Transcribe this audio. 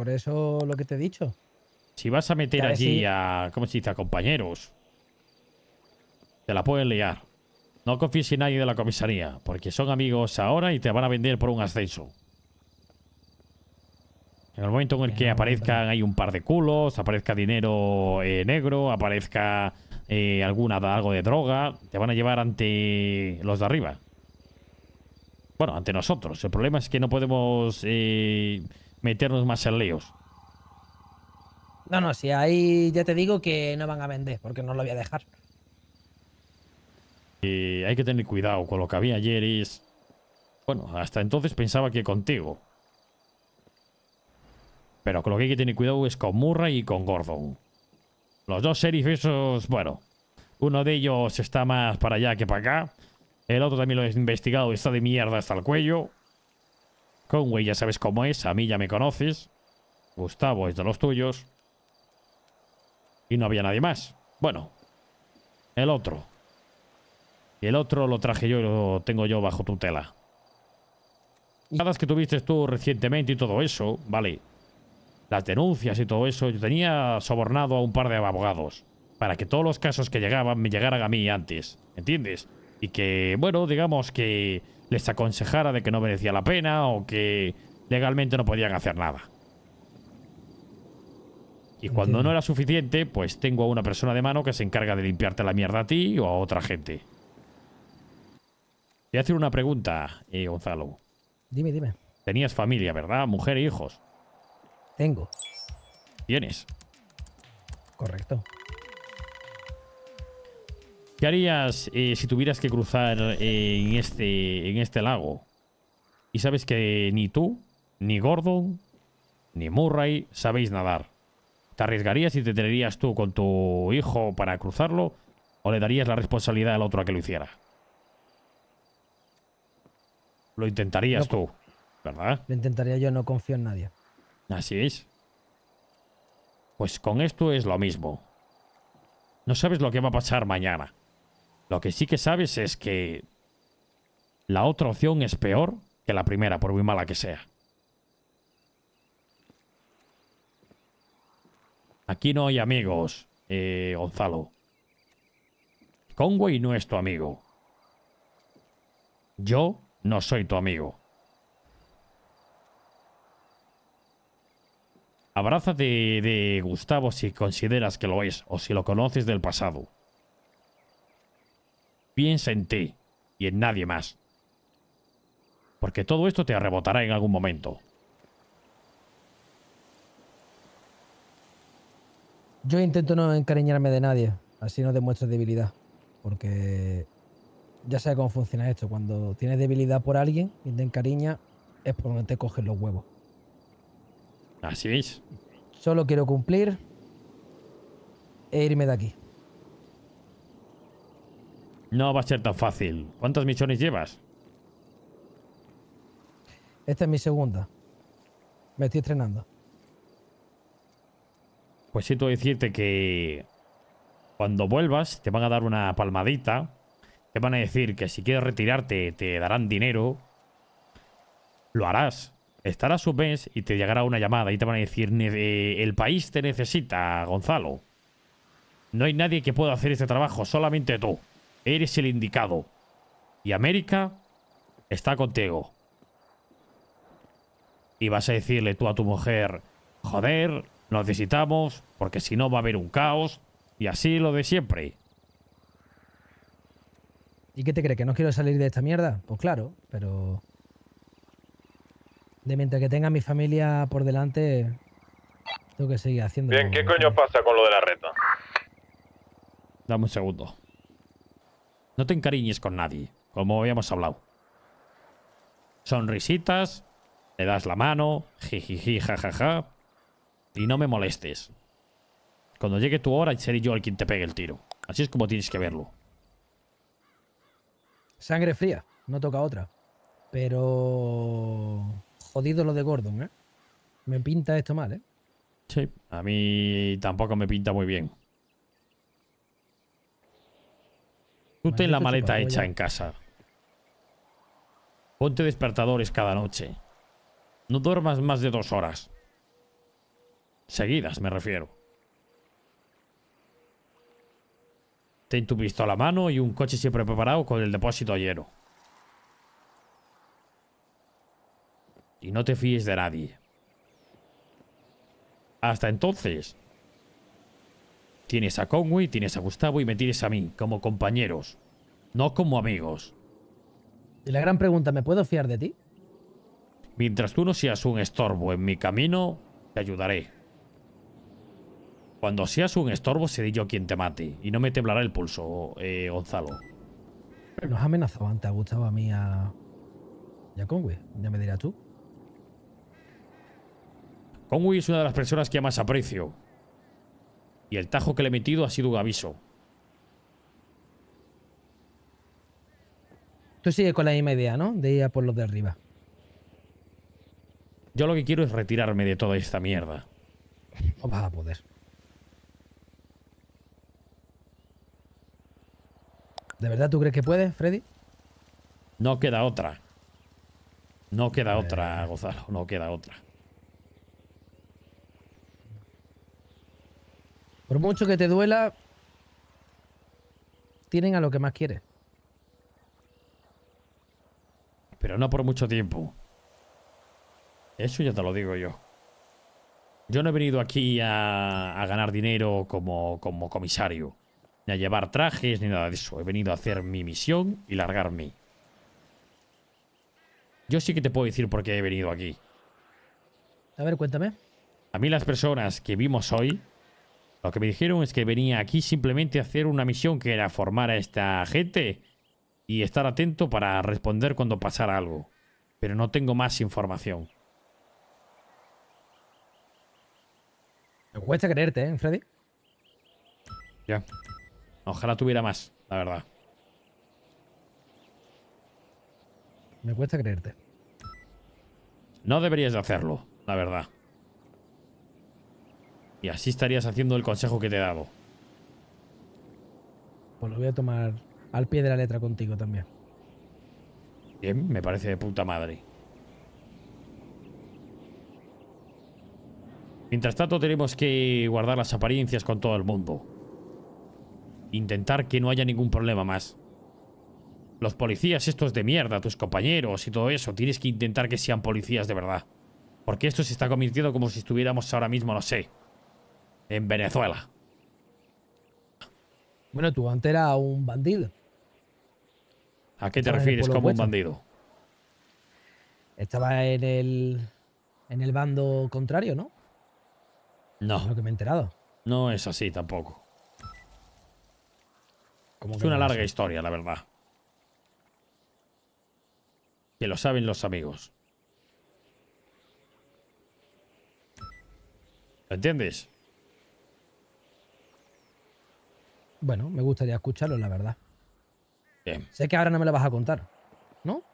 Por eso lo que te he dicho. Si vas a meter allí a. ¿Cómo se dice? A compañeros. Te la pueden liar. No confíes en nadie de la comisaría, porque son amigos ahora y te van a vender por un ascenso. En el momento en el que aparezcan hay un par de culos, aparezca dinero eh, negro, aparezca eh, alguna algo de droga, te van a llevar ante los de arriba. Bueno, ante nosotros. El problema es que no podemos eh, meternos más en líos. No, no, si ahí ya te digo que no van a vender, porque no lo voy a dejar. Y hay que tener cuidado con lo que había ayer es... Bueno, hasta entonces pensaba que contigo. Pero con lo que hay que tener cuidado es con Murray y con Gordon. Los dos serifesos bueno... Uno de ellos está más para allá que para acá. El otro también lo he investigado, está de mierda hasta el cuello. Conway ya sabes cómo es, a mí ya me conoces. Gustavo es de los tuyos. Y no había nadie más. Bueno, el otro. Y el otro lo traje yo y lo tengo yo bajo tutela. Las que tuviste tú recientemente y todo eso, vale. Las denuncias y todo eso, yo tenía sobornado a un par de abogados. Para que todos los casos que llegaban me llegaran a mí antes. ¿Entiendes? Y que, bueno, digamos que les aconsejara de que no merecía la pena o que legalmente no podían hacer nada. Y cuando no era suficiente, pues tengo a una persona de mano que se encarga de limpiarte la mierda a ti o a otra gente. Voy a hacer una pregunta, eh, Gonzalo. Dime, dime. Tenías familia, ¿verdad? Mujer e hijos. Tengo. ¿Tienes? Correcto. ¿Qué harías eh, si tuvieras que cruzar eh, en, este, en este lago? Y sabes que ni tú, ni Gordon, ni Murray sabéis nadar. ¿Te arriesgarías y te traerías tú con tu hijo para cruzarlo? ¿O le darías la responsabilidad al otro a que lo hiciera? Lo intentarías tú, ¿verdad? Lo intentaría yo, no confío en nadie. Así es. Pues con esto es lo mismo. No sabes lo que va a pasar mañana. Lo que sí que sabes es que la otra opción es peor que la primera, por muy mala que sea. Aquí no hay amigos, eh, Gonzalo. Conway no es tu amigo. Yo no soy tu amigo. Abrázate de Gustavo si consideras que lo es o si lo conoces del pasado. Piensa en ti y en nadie más. Porque todo esto te arrebotará en algún momento. Yo intento no encariñarme de nadie, así no demuestro debilidad. Porque ya sabes cómo funciona esto. Cuando tienes debilidad por alguien y te es por donde te cogen los huevos. Así es. Solo quiero cumplir e irme de aquí. No va a ser tan fácil. ¿Cuántas misiones llevas? Esta es mi segunda. Me estoy estrenando. Pues siento decirte que cuando vuelvas te van a dar una palmadita. Te van a decir que si quieres retirarte te darán dinero. Lo harás. Estarás su mes y te llegará una llamada y te van a decir el país te necesita, Gonzalo. No hay nadie que pueda hacer este trabajo, solamente tú. Eres el indicado. Y América está contigo. Y vas a decirle tú a tu mujer, joder, nos necesitamos, porque si no va a haber un caos. Y así lo de siempre. ¿Y qué te cree ¿Que no quiero salir de esta mierda? Pues claro, pero... De mientras que tenga mi familia por delante, tengo que seguir haciendo... Bien, ¿qué coño pasa con lo de la reta? Dame un segundo. No te encariñes con nadie, como habíamos hablado. Sonrisitas, le das la mano, jijiji, jajaja, y no me molestes. Cuando llegue tu hora, seré yo el quien te pegue el tiro. Así es como tienes que verlo. Sangre fría, no toca otra. Pero... Jodido lo de Gordon, ¿eh? Me pinta esto mal, ¿eh? Sí, a mí tampoco me pinta muy bien. Tú ten la maleta hecha en casa. Ponte despertadores cada noche. No duermas más de dos horas. Seguidas, me refiero. Ten tu pistola a mano y un coche siempre preparado con el depósito lleno. Y no te fíes de nadie. Hasta entonces, Tienes a Conway, tienes a Gustavo y me tienes a mí, como compañeros, no como amigos. Y la gran pregunta, ¿me puedo fiar de ti? Mientras tú no seas un estorbo en mi camino, te ayudaré. Cuando seas un estorbo, seré yo quien te mate. Y no me temblará el pulso, eh, Gonzalo. Nos amenazado antes a Gustavo, a mí, a... Y a Conway. Ya me dirás tú. Conway es una de las personas que más aprecio. Y el tajo que le he metido ha sido un aviso. Tú sigues con la misma idea, ¿no? De ir a por los de arriba. Yo lo que quiero es retirarme de toda esta mierda. No vas a poder. ¿De verdad tú crees que puedes, Freddy? No queda otra. No queda eh. otra, Gonzalo. No queda otra. Por mucho que te duela, tienen a lo que más quieres. Pero no por mucho tiempo. Eso ya te lo digo yo. Yo no he venido aquí a, a ganar dinero como, como comisario. Ni a llevar trajes, ni nada de eso. He venido a hacer mi misión y largarme. Yo sí que te puedo decir por qué he venido aquí. A ver, cuéntame. A mí las personas que vimos hoy lo que me dijeron es que venía aquí simplemente a hacer una misión que era formar a esta gente y estar atento para responder cuando pasara algo. Pero no tengo más información. Me cuesta creerte, ¿eh, Freddy? Ya. Ojalá tuviera más, la verdad. Me cuesta creerte. No deberías de hacerlo, la verdad. Y así estarías haciendo el consejo que te he dado. Pues lo voy a tomar al pie de la letra contigo también. Bien, me parece de puta madre. Mientras tanto tenemos que guardar las apariencias con todo el mundo. Intentar que no haya ningún problema más. Los policías esto es de mierda, tus compañeros y todo eso, tienes que intentar que sean policías de verdad. Porque esto se está convirtiendo como si estuviéramos ahora mismo, no sé, en Venezuela. Bueno, tú antes eras un bandido. ¿A qué te refieres como un bandido? Estaba en el, en el bando contrario, ¿no? No. lo que me he enterado. No es así tampoco. es una larga historia, la verdad. Que lo saben los amigos. ¿Lo entiendes? Bueno, me gustaría escucharlo, la verdad. Bien. Sé que ahora no me lo vas a contar, ¿no?